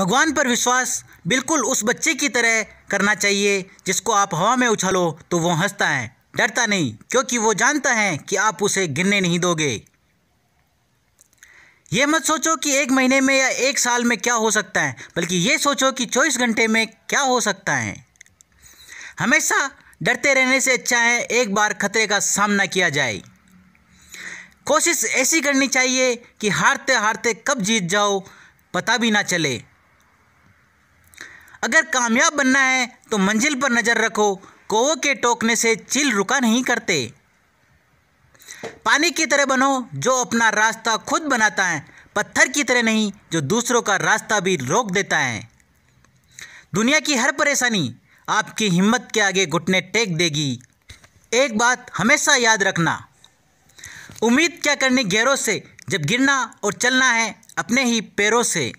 भगवान पर विश्वास बिल्कुल उस बच्चे की तरह करना चाहिए जिसको आप हवा में उछालो तो वो हंसता है डरता नहीं क्योंकि वो जानता है कि आप उसे गिरने नहीं दोगे ये मत सोचो कि एक महीने में या एक साल में क्या हो सकता है बल्कि ये सोचो कि चौबीस घंटे में क्या हो सकता है हमेशा डरते रहने से अच्छा है एक बार खतरे का सामना किया जाए कोशिश ऐसी करनी चाहिए कि हारते हारते कब जीत जाओ पता भी ना चले अगर कामयाब बनना है तो मंजिल पर नज़र रखो कोवों के टोकने से चिल रुका नहीं करते पानी की तरह बनो जो अपना रास्ता खुद बनाता है पत्थर की तरह नहीं जो दूसरों का रास्ता भी रोक देता है दुनिया की हर परेशानी आपकी हिम्मत के आगे घुटने टेक देगी एक बात हमेशा याद रखना उम्मीद क्या करनी गैरों से जब गिरना और चलना है अपने ही पैरों से